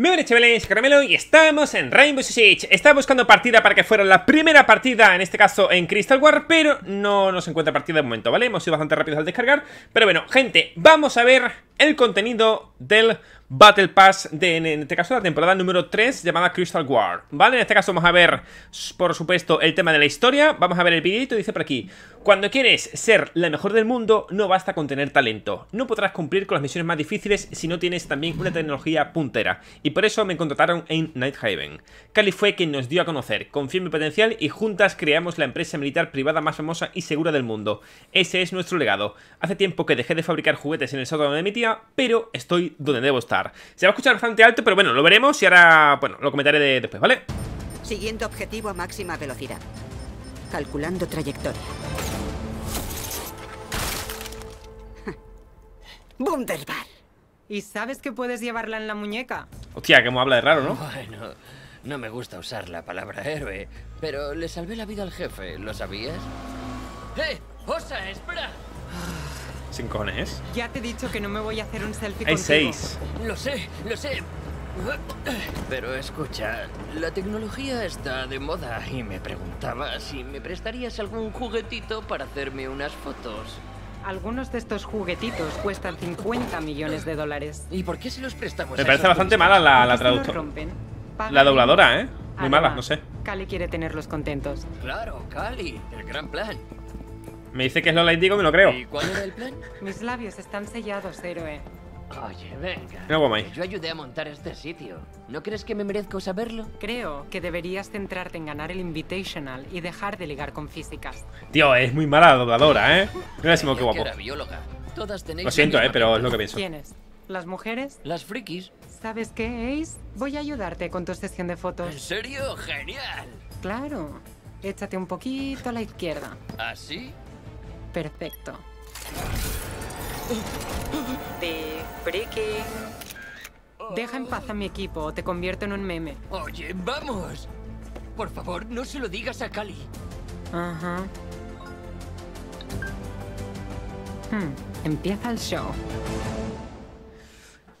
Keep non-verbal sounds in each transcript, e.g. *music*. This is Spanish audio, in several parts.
Muy buenas chavales, Caramelo y estamos en Rainbow Six Estaba buscando partida para que fuera la primera partida, en este caso en Crystal War Pero no nos encuentra partida de momento, ¿vale? Hemos sido bastante rápidos al descargar Pero bueno, gente, vamos a ver el contenido del Battle Pass de, en este caso, la temporada número 3 llamada Crystal War, ¿vale? En este caso vamos a ver, por supuesto, el tema de la historia, vamos a ver el videito, dice por aquí, cuando quieres ser la mejor del mundo, no basta con tener talento, no podrás cumplir con las misiones más difíciles si no tienes también una tecnología puntera, y por eso me contrataron en Nighthaven. Cali fue quien nos dio a conocer, confió en mi potencial y juntas creamos la empresa militar privada más famosa y segura del mundo. Ese es nuestro legado. Hace tiempo que dejé de fabricar juguetes en el sótano de mi tía, pero estoy donde debo estar se va a escuchar bastante alto, pero bueno, lo veremos y ahora, bueno, lo comentaré después, ¿vale? Siguiendo objetivo a máxima velocidad. Calculando trayectoria. *laughs* ¡Bunderbar! ¿Y sabes que puedes llevarla en la muñeca? Hostia, que me habla de raro, ¿no? Bueno, no me gusta usar la palabra héroe, pero le salvé la vida al jefe, ¿lo sabías? ¡Eh! ¡Osa, espera! ¿Sin cojones? Ya te he dicho que no me voy a hacer un selfie Hay seis. Lo sé, lo sé. Pero escucha, la tecnología está de moda y me preguntaba si me prestarías algún juguetito para hacerme unas fotos. Algunos de estos juguetitos cuestan 50 millones de dólares. ¿Y por qué se los prestamos? Me parece bastante mala la, la traductora. La dobladora, ¿eh? Muy mala, no sé. Cali quiere tenerlos contentos. Claro, Cali, el gran plan. Me dice que es Lola Indigo, me lo creo. ¿Y cuál era el plan? Mis labios están sellados, héroe. Oye, venga. No, yo ayudé a montar este sitio. ¿No crees que me merezco saberlo? Creo que deberías centrarte en ganar el Invitational y dejar de ligar con físicas. Tío, es muy mala dobladora, ¿eh? Mira, decimos que guapo. Todas lo siento, ¿eh? Pero es lo que pienso. ¿Quiénes? ¿Las mujeres? Las frikis. ¿Sabes qué, Ace? Voy a ayudarte con tu sesión de fotos. ¿En serio? ¡Genial! Claro. Échate un poquito a la izquierda. ¿Así? ¿Ah, Perfecto. De freaking. Deja en paz a mi equipo o te convierto en un meme. Oye, vamos. Por favor, no se lo digas a Cali. Ajá. Hmm, empieza el show.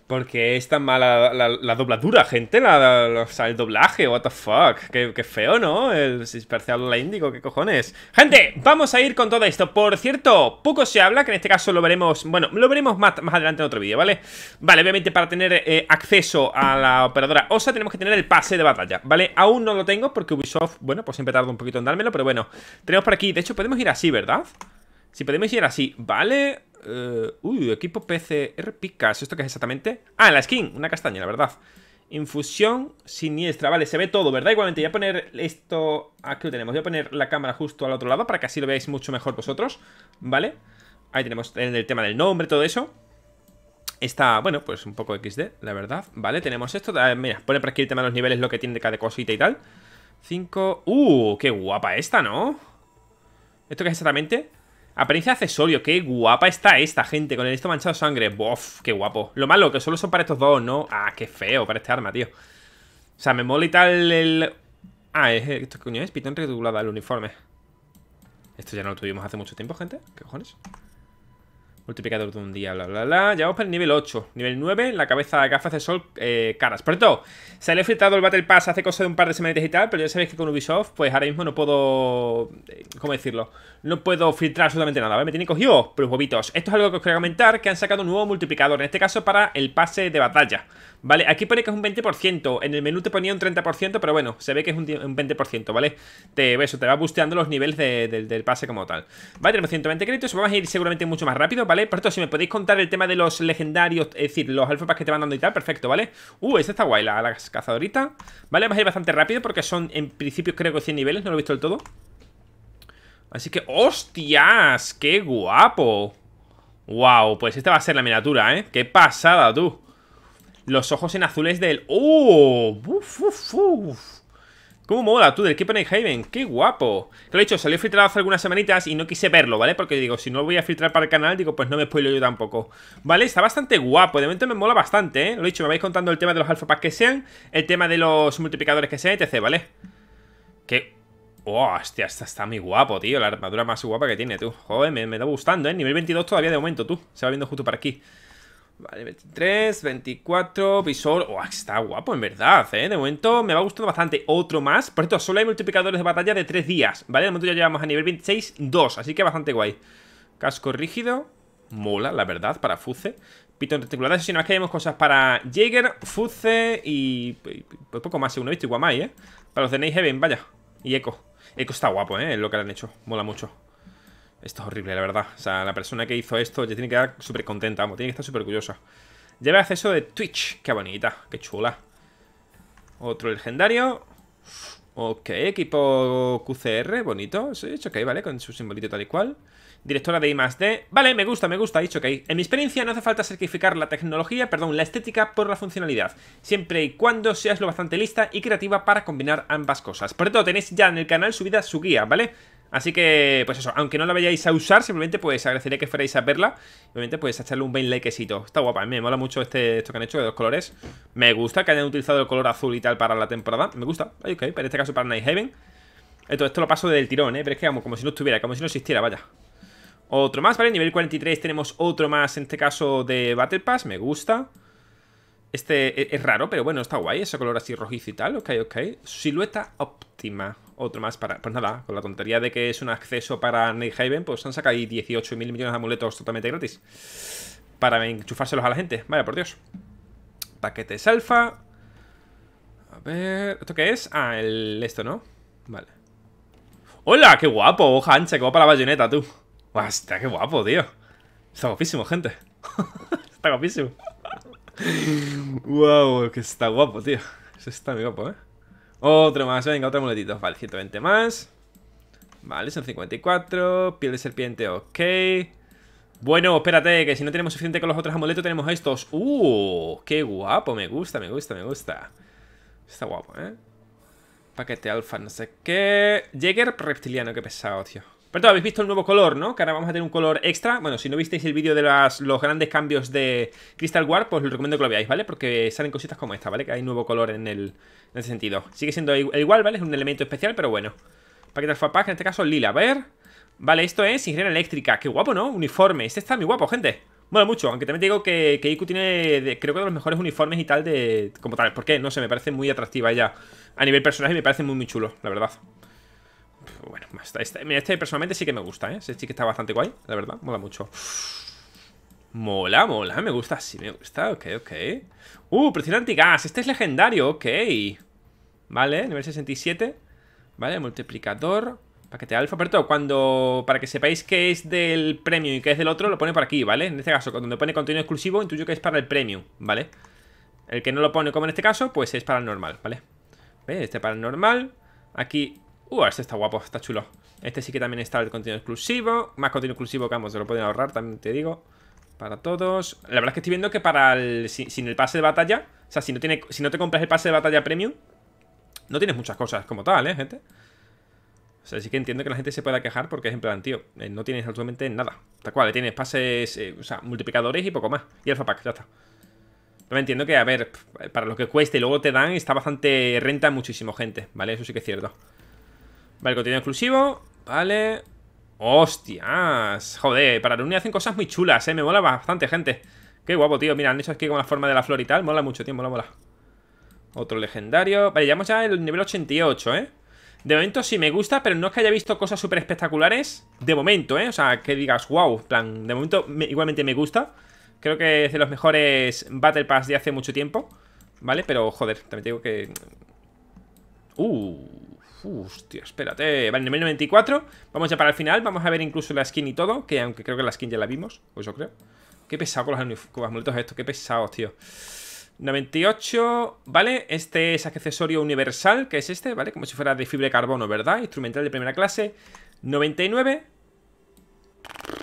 Porque es tan mala la, dobladura, gente? o sea, el doblaje, what the fuck. Qué, feo, ¿no? El, si la índigo, qué cojones. Gente, vamos a ir con todo esto. Por cierto, poco se habla, que en este caso lo veremos... Bueno, lo veremos más, más adelante en otro vídeo, ¿vale? Vale, obviamente para tener eh, acceso a la operadora OSA tenemos que tener el pase de batalla, ¿vale? Aún no lo tengo porque Ubisoft, bueno, pues siempre tarda un poquito en dármelo, pero bueno. Tenemos por aquí, de hecho podemos ir así, ¿verdad? Si podemos ir así, ¿vale? Uh, uy, equipo PCR Picas. ¿Esto qué es exactamente? Ah, la skin. Una castaña, la verdad. Infusión siniestra. Vale, se ve todo, ¿verdad? Igualmente, voy a poner esto... Aquí lo tenemos. Voy a poner la cámara justo al otro lado para que así lo veáis mucho mejor vosotros. ¿Vale? Ahí tenemos el tema del nombre, todo eso. Está, bueno, pues un poco XD, la verdad. Vale, tenemos esto. Ah, mira, pone por aquí el tema de los niveles, lo que tiene de cada cosita y tal. 5... ¡Uh! ¡Qué guapa esta, ¿no? ¿Esto qué es exactamente? Apariencia de accesorio, qué guapa está esta gente Con el esto manchado de sangre, bof, qué guapo Lo malo, que solo son para estos dos, ¿no? Ah, qué feo para este arma, tío O sea, me mola tal el... Ah, es, esto coño es, pitón regulada el uniforme Esto ya no lo tuvimos hace mucho tiempo, gente ¿Qué cojones? Multiplicador de un día, bla, bla, bla. Llevamos para el nivel 8. Nivel 9, la cabeza, gafas de sol, eh, caras. Por todo, se le ha filtrado el Battle Pass hace cosa de un par de semanas y tal, pero ya sabéis que con Ubisoft, pues ahora mismo no puedo... Eh, ¿Cómo decirlo? No puedo filtrar absolutamente nada, ¿vale? Me tiene cogido pero huevitos. Esto es algo que os quería comentar, que han sacado un nuevo multiplicador, en este caso para el pase de batalla. ¿Vale? Aquí pone que es un 20%, en el menú te ponía un 30%, pero bueno, se ve que es un 20%, ¿vale? Te, eso, te va busteando los niveles del pase como tal. Vale, tenemos 120 créditos, vamos a ir seguramente mucho más rápido, ¿vale? perfecto Por si me podéis contar el tema de los legendarios, es decir, los alfapas que te van dando y tal, perfecto, ¿vale? Uh, esta está guay, la, la cazadorita. Vale, vamos a ir bastante rápido porque son, en principio, creo que 100 niveles, no lo he visto del todo. Así que, ¡hostias! ¡Qué guapo! ¡Wow! Pues esta va a ser la miniatura, ¿eh? ¡Qué pasada, tú! Los ojos en azules del... ¡Uh! uf, uf! ¿Cómo mola tú del Keep Haven? ¡Qué guapo! Que lo he dicho, salió filtrado hace algunas semanitas y no quise verlo, ¿vale? Porque digo, si no lo voy a filtrar para el canal, digo, pues no me spoilo yo tampoco. ¿Vale? Está bastante guapo, de momento me mola bastante, ¿eh? Lo he dicho, me vais contando el tema de los alfa packs que sean, el tema de los multiplicadores que sean, etc, ¿vale? Que... ¡Oh, hostia! Está, está muy guapo, tío, la armadura más guapa que tiene, tú. Joder, me, me gustando, ¿eh? Nivel 22 todavía de momento, tú. Se va viendo justo para aquí. Vale, 23, 24, visor... Oh, está guapo, en verdad, ¿eh? De momento me va gustando bastante. Otro más. Por cierto, solo hay multiplicadores de batalla de 3 días, ¿vale? De momento ya llevamos a nivel 26, 2. Así que bastante guay. Casco rígido. Mola, la verdad, para Fuce. Pitón reticulado Eso sí, no es que hayamos cosas para Jaeger, Fuce y... Pues poco más, según he visto. Igual más, ¿eh? Para los de Heaven, vaya. Y Echo. Echo está guapo, ¿eh? Lo que le han hecho. Mola mucho. Esto es horrible, la verdad. O sea, la persona que hizo esto ya tiene que estar súper contenta, vamos, tiene que estar súper orgullosa. Lleva acceso de Twitch. Qué bonita, qué chula. Otro legendario. Ok, equipo QCR, bonito. Sí, ok, vale, con su simbolito tal y cual. Directora de I Vale, me gusta, me gusta, dicho ok. En mi experiencia no hace falta sacrificar la tecnología, perdón, la estética por la funcionalidad. Siempre y cuando seas lo bastante lista y creativa para combinar ambas cosas. Por todo tenéis ya en el canal subida su guía, ¿vale? Así que, pues eso, aunque no la vayáis a usar, simplemente pues agradecería que fuerais a verla. Obviamente, pues echarle un buen likecito. Está guapa, me mola mucho este, esto que han hecho de los colores. Me gusta que hayan utilizado el color azul y tal para la temporada. Me gusta, ok, pero en este caso para Night Haven. Esto, esto lo paso del tirón, ¿eh? Pero es que como, como si no estuviera, como si no existiera, vaya. Otro más, ¿vale? Nivel 43 tenemos otro más, en este caso de Battle Pass, me gusta. Este es, es raro, pero bueno, está guay, ese color así rojizo y tal, ok, ok. Silueta óptima, otro más para. Pues nada, con la tontería de que es un acceso para Nighthaven, pues han sacado ahí 18.000 millones de amuletos totalmente gratis. Para enchufárselos a la gente. Vaya, por Dios. Paquetes alfa. A ver. ¿Esto qué es? Ah, el esto, ¿no? Vale. ¡Hola! ¡Qué guapo! Hoja ancha, ¡Qué para la bayoneta, tú. ¡Hasta qué guapo, tío! Está guapísimo, gente. *laughs* está guapísimo. wow, ¡Qué está guapo, tío. Eso está muy guapo, ¿eh? Otro más, venga, otro amuletito. Vale, 120 más. Vale, son 54. Piel de serpiente, ok. Bueno, espérate, que si no tenemos suficiente con los otros amuletos, tenemos estos. ¡Uh! ¡Qué guapo! Me gusta, me gusta, me gusta. Está guapo, ¿eh? Paquete alfa, no sé qué. Jäger reptiliano, qué pesado, tío. Pero todo, habéis visto el nuevo color, ¿no? Que ahora vamos a tener un color extra. Bueno, si no visteis el vídeo de las, los grandes cambios de Crystal War, pues os recomiendo que lo veáis, ¿vale? Porque salen cositas como esta, ¿vale? Que hay nuevo color en el en ese sentido. Sigue siendo igual, ¿vale? Es un elemento especial, pero bueno. Paquete alfa pack, en este caso lila, a ver. Vale, esto es ingeniera eléctrica. Qué guapo, ¿no? Uniforme. Este está muy guapo, gente. Mola mucho, aunque también te digo que, que tiene, creo que de los mejores uniformes y tal de... Como tal, qué? no sé, me parece muy atractiva ya. A nivel personaje me parece muy, muy chulo, la verdad bueno, este, este, personalmente sí que me gusta, ¿eh? Este sí que está bastante guay, la verdad, mola mucho. Mola, mola, me gusta, sí me gusta, ok, ok. Uh, presión antigas, este es legendario, ok. Vale, nivel 67. Vale, multiplicador. Paquete alfa, pero todo, cuando. Para que sepáis que es del premio y que es del otro, lo pone por aquí, ¿vale? En este caso, cuando pone contenido exclusivo, intuyo que es para el premio, ¿vale? El que no lo pone como en este caso, pues es para el normal, ¿vale? Este para el normal. Aquí Uh, este está guapo, está chulo Este sí que también está el contenido exclusivo Más contenido exclusivo que ambos se lo pueden ahorrar, también te digo Para todos La verdad es que estoy viendo que para el... Sin, el pase de batalla O sea, si no, tiene, si no te compras el pase de batalla premium No tienes muchas cosas como tal, ¿eh, gente? O sea, sí que entiendo que la gente se pueda quejar porque es en plan, tío, eh, no tienes absolutamente nada. Tal cual, tienes pases, eh, o sea, multiplicadores y poco más. Y alfa pack, ya está. Pero entiendo que, a ver, para lo que cueste y luego te dan, está bastante renta muchísimo gente, ¿vale? Eso sí que es cierto. Vale, contenido exclusivo. Vale. ¡Hostias! Joder, para unidad hacen cosas muy chulas, ¿eh? Me mola bastante, gente. Qué guapo, tío. Mira, han hecho aquí con la forma de la flor y tal. Mola mucho, tío. Mola, mola. Otro legendario. Vale, ya hemos ya al nivel 88, ¿eh? De momento sí me gusta, pero no es que haya visto cosas súper espectaculares. De momento, ¿eh? O sea, que digas, wow, plan, de momento igualmente me gusta. Creo que es de los mejores Battle Pass de hace mucho tiempo. ¿Vale? Pero, joder, también tengo que... Uh, Uf, tío, espérate. Vale, nivel 94. Vamos ya para el final. Vamos a ver incluso la skin y todo. Que aunque creo que la skin ya la vimos. pues yo creo. Qué pesado con las, con estos esto. Qué pesado, tío. 98, ¿vale? Este es accesorio universal, que es este, ¿vale? Como si fuera de fibra de carbono, ¿verdad? Instrumental de primera clase. 99.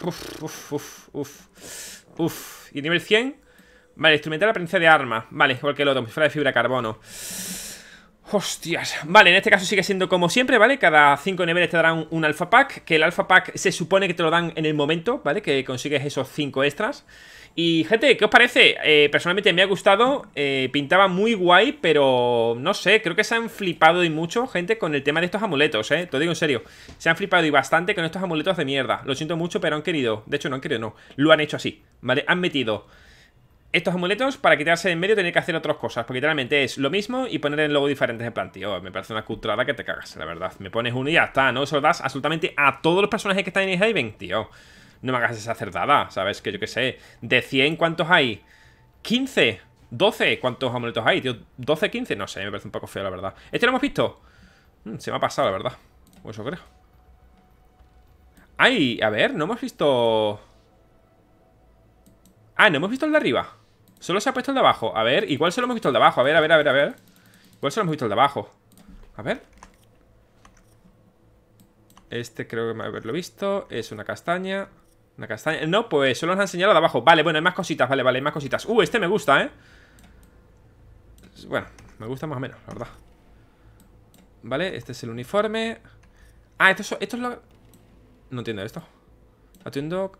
Uf, uf, uf, uf. Uf. Y nivel 100. Vale, instrumental de aprendizaje de armas. Vale, igual que el otro, como si fuera de fibra de carbono. Hostias, vale, en este caso sigue siendo como siempre, ¿vale? Cada 5 niveles te darán un, alfa pack, que el alfa pack se supone que te lo dan en el momento, ¿vale? Que consigues esos 5 extras Y gente, ¿qué os parece? Eh, personalmente me ha gustado, eh, pintaba muy guay, pero no sé, creo que se han flipado y mucho, gente, con el tema de estos amuletos, ¿eh? Te digo en serio, se han flipado y bastante con estos amuletos de mierda Lo siento mucho, pero han querido, de hecho no han querido, no, lo han hecho así, ¿vale? Han metido estos amuletos para quitarse de en medio tener que hacer otras cosas. Porque literalmente es lo mismo y poner el logo diferente en plan, tío. Me parece una cutrada que te cagas, la verdad. Me pones uno y ya está, ¿no? Eso das absolutamente a todos los personajes que están en Haven, tío. No me hagas esa cerdada, ¿sabes? Que yo qué sé. De 100, ¿cuántos hay? 15, 12, ¿cuántos amuletos hay, tío? 12, 15, no sé, me parece un poco feo, la verdad. ¿Este lo hemos visto? Mm, se me ha pasado, la verdad. O eso creo. Ay, a ver, no hemos visto... Ah, no hemos visto el de arriba Solo se ha puesto el de abajo. A ver, igual solo lo hemos visto el de abajo. A ver, a ver, a ver, a ver. Igual solo hemos visto el de abajo. A ver. Este creo que me haberlo visto. Es una castaña. Una castaña. No, pues solo nos han señalado de abajo. Vale, bueno, hay más cositas. Vale, vale, hay más cositas. Uh, este me gusta, ¿eh? Bueno, me gusta más o menos, la verdad. Vale, este es el uniforme. Ah, esto, es, esto lo... No entiendo esto. Atiendo. entiendo...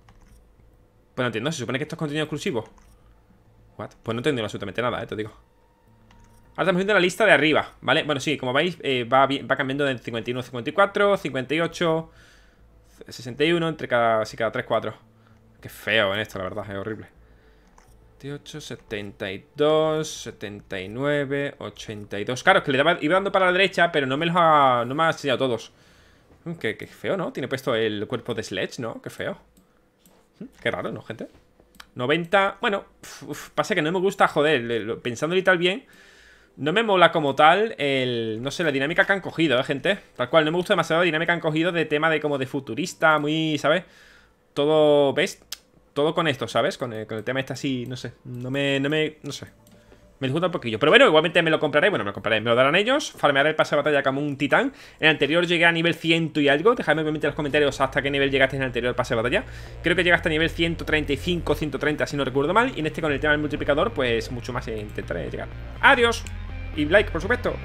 Pues no entiendo, se supone que esto es contenido exclusivo. Pues no entiendo absolutamente nada, eh, te digo Ahora estamos viendo la lista de arriba, ¿vale? Bueno, sí, como veis, eh, va, va cambiando de 51 54, 58, 61, entre cada, cada 3, 4 Qué feo en esto, la verdad, es horrible 78, 72, 79, 82 Claro, es que le daba, iba dando para la derecha, pero no me los ha, no me ha enseñado todos mm, qué, qué feo, ¿no? Tiene puesto el cuerpo de Sledge, ¿no? Qué feo mm, Qué raro, ¿no, gente? 90, bueno, pasa que no me gusta, joder, pensándolo y tal bien, no me mola como tal el, no sé, la dinámica que han cogido, ¿eh, gente? Tal cual, no me gusta demasiado la dinámica que han cogido de tema de como de futurista, muy, ¿sabes? Todo, ¿ves? Todo con esto, ¿sabes? Con el, con el tema este así, no sé, no me, no me, no sé, me disgusta un poquillo. Pero bueno, igualmente me lo compraré. Bueno, me lo compraré, me lo darán ellos. Farmearé el pase de batalla como un titán. En el anterior llegué a nivel 100 y algo. Dejadme en los comentarios hasta qué nivel llegaste en el anterior pase de batalla. Creo que llegaste a nivel 135, 130, si no recuerdo mal. Y en este con el tema del multiplicador, pues mucho más intentaré llegar. Adiós. Y like, por supuesto.